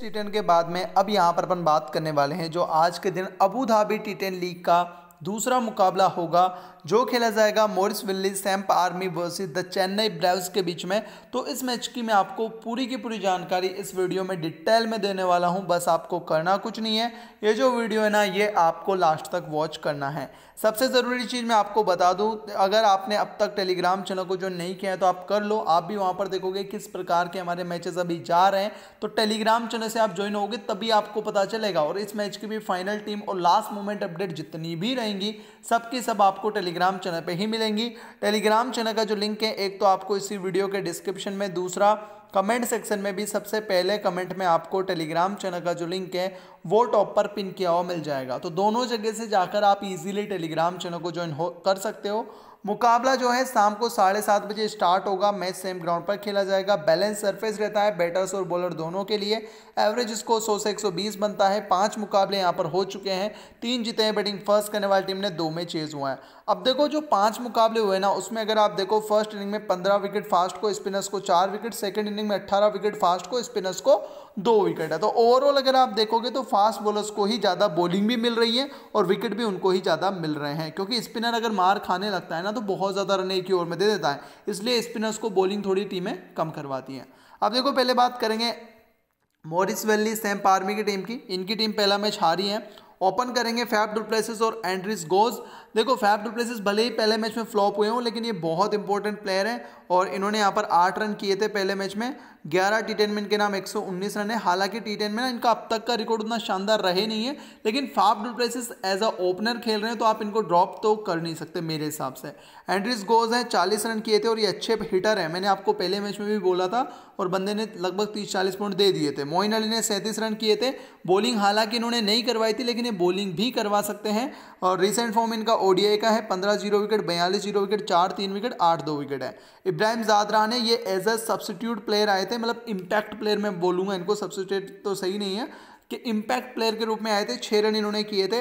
T ten के बाद में अब यहाँ पर अपन बात करने वाले हैं जो आज के दिन अबू धाबी टी लीग का दूसरा मुकाबला होगा जो खेला जाएगा Morrisville Samp Army versus the Chennai Braves के बीच में तो इस मैच की मैं आपको पूरी की पूरी जानकारी इस वीडियो में डिटेल में देने वाला हूं बस आपको करना कुछ नहीं है ये जो वीडियो है ना ये आपको लास्ट तक वॉच करना है सबसे ज़रूरी चीज़ मैं आपको बता दूँ अगर आपने अब तक टेलीग्राम चैनल को जो नहीं किया है तो आप कर लो आप भी वहाँ पर देखोगे किस प्रकार के हमारे मैचेस अभी जा रहे हैं तो टेलीग्राम चैनल से आप ज्वाइन होगे तभी आपको पता चलेगा और इस मैच की भी फाइनल टीम और लास्ट मोमेंट अपडेट जितनी भी रहेंगी सबकी सब आपको टेली टेलीग्राम चैनल पे ही मिलेंगी टेलीग्राम चैनल का जो लिंक है एक तो आपको इसी वीडियो के डिस्क्रिप्शन में दूसरा कमेंट सेक्शन में भी सबसे पहले कमेंट में आपको टेलीग्राम चैनल का जो लिंक है वो टॉप पर पिन किया हुआ मिल जाएगा तो दोनों जगह से जाकर आप इजीली टेलीग्राम चैनल को ज्वाइन हो कर सकते हो मुकाबला जो है शाम को साढ़े सात बजे स्टार्ट होगा मैच सेम ग्राउंड पर खेला जाएगा बैलेंस सरफेस रहता है बैटर्स और बॉलर दोनों के लिए एवरेज इसको 100 से 120 बनता है पांच मुकाबले यहां पर हो चुके हैं तीन जीते हैं बैटिंग फर्स्ट करने वाली टीम ने दो में चेज हुआ है अब देखो जो पांच मुकाबले हुए ना उसमें अगर आप देखो फर्स्ट इनिंग में पंद्रह विकेट फास्ट को स्पिनर्स को चार विकेट सेकेंड इनिंग में अट्ठारह विकेट फास्ट को स्पिनर्स को दो विकेट है तो ओवरऑल अगर आप देखोगे तो फास्ट बॉलर्स को ही ज़्यादा बॉलिंग भी मिल रही है और विकेट भी उनको ही ज़्यादा मिल रहे हैं क्योंकि स्पिनर अगर मार खाने लगता है ना ना तो बहुत ज़्यादा रन एक ही ओवर में दे देता है इसलिए स्पिनर्स को बॉलिंग थोड़ी टीमें कम करवाती हैं अब देखो पहले बात करेंगे मॉरिस वेल्ली सैम पार्मी की टीम की इनकी टीम पहला मैच हारी है ओपन करेंगे फैफ डुप्लेसिस और एंड्रिस गोज देखो फैफ डुप्लेसिस भले ही पहले मैच में फ्लॉप हुए हों लेकिन ये बहुत इंपॉर्टेंट प्लेयर हैं और इन्होंने यहाँ पर आठ रन किए थे पहले मैच में ग्यारह टी टेन में इनके नाम 119 रन है हालांकि टी टेन में ना इनका अब तक का रिकॉर्ड उतना शानदार रहे नहीं है लेकिन Faf du Plessis as a opener खेल रहे हैं तो आप इनको ड्रॉप तो कर नहीं सकते मेरे हिसाब से एंड्रिस गोज हैं चालीस रन किए थे और ये अच्छे हिटर हैं मैंने आपको पहले मैच में भी बोला था और बंदे ने लगभग तीस चालीस पॉइंट दे दिए थे मोइन अली ने सैंतीस रन किए थे बॉलिंग हालांकि इन्होंने नहीं करवाई थी लेकिन ये बॉलिंग भी करवा सकते हैं और रिसेंट फॉर्म इनका ओडीआई का है पंद्रह जीरो विकेट बयालीस जीरो विकेट चार तीन विकेट आठ दो विकेट है इब्राहिम जादरा ने ये एज अ सब्सिट्यूट प्लेयर आए थे मतलब इम्पैक्ट प्लेयर मैं बोलूँगा इनको सब्सिट्यूट तो सही नहीं है कि इम्पैक्ट प्लेयर के रूप में आए थे छः रन इन्होंने किए थे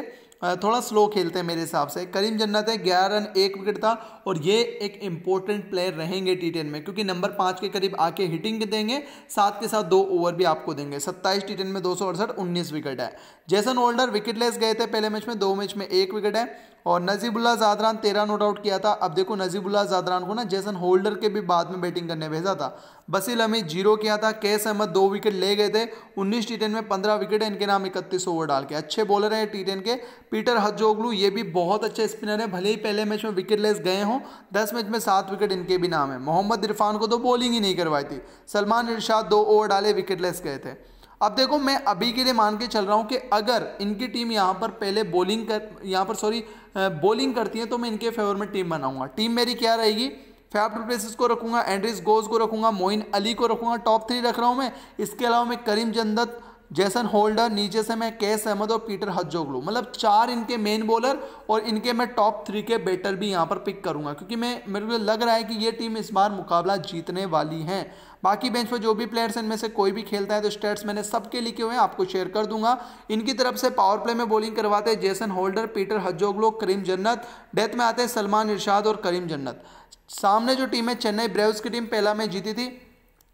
थोड़ा स्लो खेलते हैं मेरे हिसाब से करीम जन्नत है ग्यारह रन एक विकेट था और ये एक इंपॉर्टेंट प्लेयर रहेंगे टी टेन में क्योंकि नंबर पाँच के करीब आके हिटिंग देंगे साथ के साथ दो ओवर भी आपको देंगे सत्ताईस टी टेन में दो सौ अड़सठ उन्नीस विकेट है जैसन ओल्डर विकेटलेस गए थे पहले मैच में दो मैच में एक विकेट है और नजीबुल्ला जादरान तेरह नोट आउट किया था अब देखो नजीबुल्ला जादरान को ना जैसन होल्डर के भी बाद में बैटिंग करने भेजा था बसील हमीद जीरो किया था कैस अहमद दो विकेट ले गए थे उन्नीस टी में पंद्रह विकेट है इनके नाम इकतीस ओवर डाल के अच्छे बॉलर हैं टी के पीटर हजोगलू ये भी बहुत अच्छे स्पिनर हैं भले ही पहले मैच में विकेट लेस गए हों दस मैच में सात विकेट इनके भी नाम है मोहम्मद इरफान को तो बॉलिंग ही नहीं करवाई थी सलमान इरशाद दो ओवर डाले विकेट लेस गए थे अब देखो मैं अभी के लिए मान के चल रहा हूँ कि अगर इनकी टीम यहाँ पर पहले बॉलिंग कर यहाँ पर सॉरी बॉलिंग करती है तो मैं इनके फेवर में टीम बनाऊँगा टीम मेरी क्या रहेगी फैफ डुप्लेसिस को रखूँगा एंड्रिस गोज को रखूँगा मोइन अली को रखूँगा टॉप थ्री रख रहा हूँ मैं इसके अलावा मैं करीम जंदत जैसन होल्डर नीचे से मैं कैस अहमद और पीटर हजोगलू मतलब चार इनके मेन बॉलर और इनके मैं टॉप थ्री के बैटर भी यहाँ पर पिक करूँगा क्योंकि मैं मेरे को लग रहा है कि ये टीम इस बार मुकाबला जीतने वाली है बाकी बेंच पर जो भी प्लेयर्स हैं इनमें से कोई भी खेलता है तो स्टेट्स मैंने सबके लिखे हुए हैं आपको शेयर कर दूंगा इनकी तरफ से पावर प्ले में बॉलिंग करवाते हैं जैसन होल्डर पीटर हजोगलो करीम जन्नत डेथ में आते हैं सलमान इरशाद और करीम जन्नत सामने जो टीम है चेन्नई ब्रेव्स की टीम पहला में जीती थी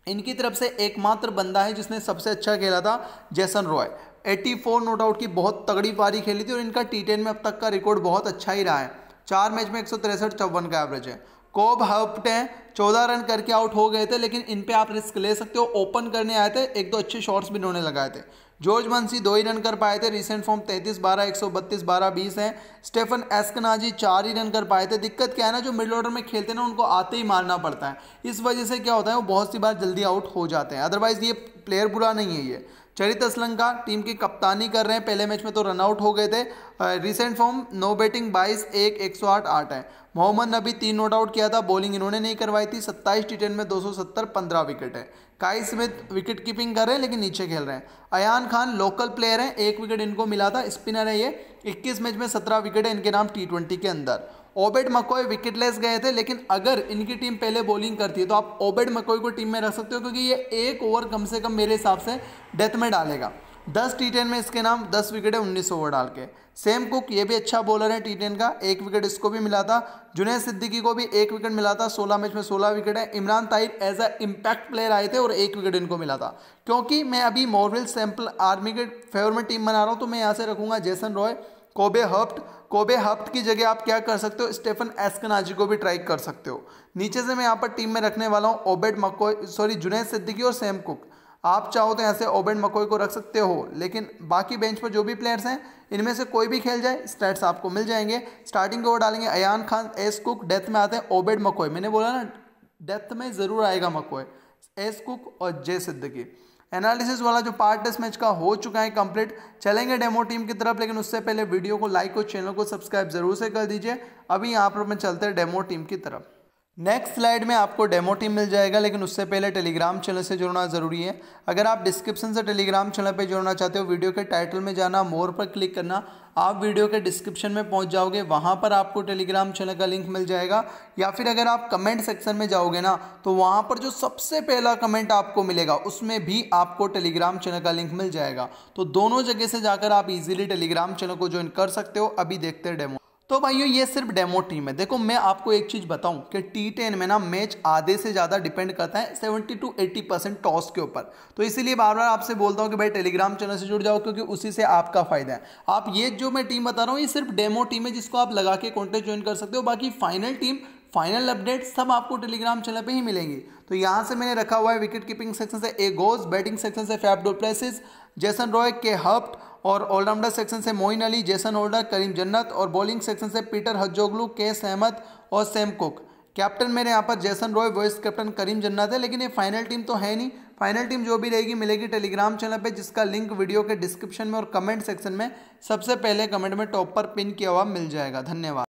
इनकी तरफ से एकमात्र बंदा है जिसने सबसे अच्छा खेला था जैसन रॉय 84 नो डाउट की बहुत तगड़ी पारी खेली थी और इनका टी टेन में अब तक का रिकॉर्ड बहुत अच्छा ही रहा है चार मैच में एक सौ तिरसठ चौवन का एवरेज है कोब हैं चौदह रन करके आउट हो गए थे लेकिन इन पर आप रिस्क ले सकते हो ओपन करने आए थे एक दो अच्छे शॉट्स भी इन्होंने लगाए थे जॉर्ज मंसी दो ही रन कर पाए थे रिसेंट फॉर्म 33 बारह 132 बारह 20 है स्टेफन एस्कनाजी चार ही रन कर पाए थे दिक्कत क्या है ना जो मिडल ऑर्डर में खेलते हैं ना उनको आते ही मारना पड़ता है इस वजह से क्या होता है वो बहुत सी बार जल्दी आउट हो जाते हैं अदरवाइज ये प्लेयर बुरा नहीं है ये चरित असलंका टीम की कप्तानी कर रहे हैं पहले मैच में तो रनआउट हो गए थे रिसेंट फॉर्म नो बैटिंग बाईस एक एक सौ आठ आठ है मोहम्मद नबी तीन नोट आउट किया था बॉलिंग इन्होंने नहीं करवाई थी सत्ताईस टी टेन में दो सौ सत्तर पंद्रह विकेट है काई स्मिथ विकेट कीपिंग कर रहे हैं लेकिन नीचे खेल रहे हैं अयान खान लोकल प्लेयर हैं एक विकेट इनको मिला था स्पिनर है ये इक्कीस मैच में सत्रह विकेट है इनके नाम टी ट्वेंटी के अंदर ओबेड मकोय विकेटलेस गए थे लेकिन अगर इनकी टीम पहले बॉलिंग करती है तो आप ओबेड मकोय को टीम में रख सकते हो क्योंकि ये एक ओवर कम से कम मेरे हिसाब से डेथ में डालेगा दस टी टेन में इसके नाम दस विकेट है उन्नीस ओवर डाल के सेम कुक ये भी अच्छा बॉलर है टी टेन का एक विकेट इसको भी मिला था जुनेद सिद्दीकी को भी एक विकेट मिला था सोलह मैच में सोलह विकेट है Imran Tahir as a impact player आए थे और एक विकेट इनको मिला था क्योंकि मैं अभी मॉरविल सैम्पल आर्मी के फेवर में टीम बना रहा हूँ तो मैं यहाँ से रखूँगा Jason Roy Kobe Herft Kobe Herft की जगह आप क्या कर सकते हो स्टेफन एस्कनाजी को भी ट्राई कर सकते हो नीचे से मैं यहाँ पर टीम में रखने वाला हूँ ओबेड मको सॉरी जुनेद सिद्दीकी और सैम कुक आप चाहो तो यहाँ से ओबेड मकोई को रख सकते हो लेकिन बाकी बेंच पर जो भी प्लेयर्स हैं इनमें से कोई भी खेल जाए स्टैट्स आपको मिल जाएंगे स्टार्टिंग के ओवर डालेंगे अयान खान एस कुक डेथ में आते हैं ओबेड मकोई मैंने बोला ना डेथ में ज़रूर आएगा मकोई एस कुक और जय सिद्दीकी एनालिसिस वाला जो पार्ट टेस्ट मैच का हो चुका है कंप्लीट चलेंगे डेमो टीम की तरफ लेकिन उससे पहले वीडियो को लाइक और चैनल को सब्सक्राइब जरूर से कर दीजिए अभी यहाँ पर मैं चलते हैं डेमो टीम की तरफ नेक्स्ट स्लाइड में आपको डेमो टीम मिल जाएगा लेकिन उससे पहले टेलीग्राम चैनल से जुड़ना ज़रूरी है अगर आप डिस्क्रिप्शन से टेलीग्राम चैनल पर जुड़ना चाहते हो वीडियो के टाइटल में जाना मोर पर क्लिक करना आप वीडियो के डिस्क्रिप्शन में पहुंच जाओगे वहां पर आपको टेलीग्राम चैनल का लिंक मिल जाएगा या फिर अगर आप कमेंट सेक्शन में जाओगे ना तो वहां पर जो सबसे पहला कमेंट आपको मिलेगा उसमें भी आपको टेलीग्राम चैनल का लिंक मिल जाएगा तो दोनों जगह से जाकर आप इजीली टेलीग्राम चैनल को ज्वाइन कर सकते हो अभी देखते हैं डेमो तो भाइयों ये सिर्फ डेमो टीम है देखो मैं आपको एक चीज़ बताऊं कि टी टेन में ना मैच आधे से ज़्यादा डिपेंड करता है 70 टू 80 परसेंट टॉस के ऊपर तो इसीलिए बार बार आपसे बोलता हूं कि भाई टेलीग्राम चैनल से जुड़ जाओ क्योंकि उसी से आपका फायदा है आप ये जो मैं टीम बता रहा हूँ ये सिर्फ डेमो टीम है जिसको आप लगा के कॉन्टेस्ट ज्वाइन कर सकते हो बाकी फाइनल टीम फाइनल अपडेट सब आपको टेलीग्राम चैनल पे ही मिलेंगे तो यहाँ से मैंने रखा हुआ है विकेट कीपिंग सेक्शन से ए गोज बैटिंग सेक्शन से फैफ डोप्लेसिस जैसन रॉय के हफ्ट और ऑलराउंडर सेक्शन से मोइन अली जैसन होल्डर करीम जन्नत और बॉलिंग सेक्शन से पीटर हजोगलू के सहमत और सैम कुक कैप्टन मेरे यहाँ पर जैसन रॉय वाइस कैप्टन करीम जन्नत है लेकिन ये फाइनल टीम तो है नहीं फाइनल टीम जो भी रहेगी मिलेगी टेलीग्राम चैनल पे जिसका लिंक वीडियो के डिस्क्रिप्शन में और कमेंट सेक्शन में सबसे पहले कमेंट में टॉप पर पिन किया हुआ मिल जाएगा धन्यवाद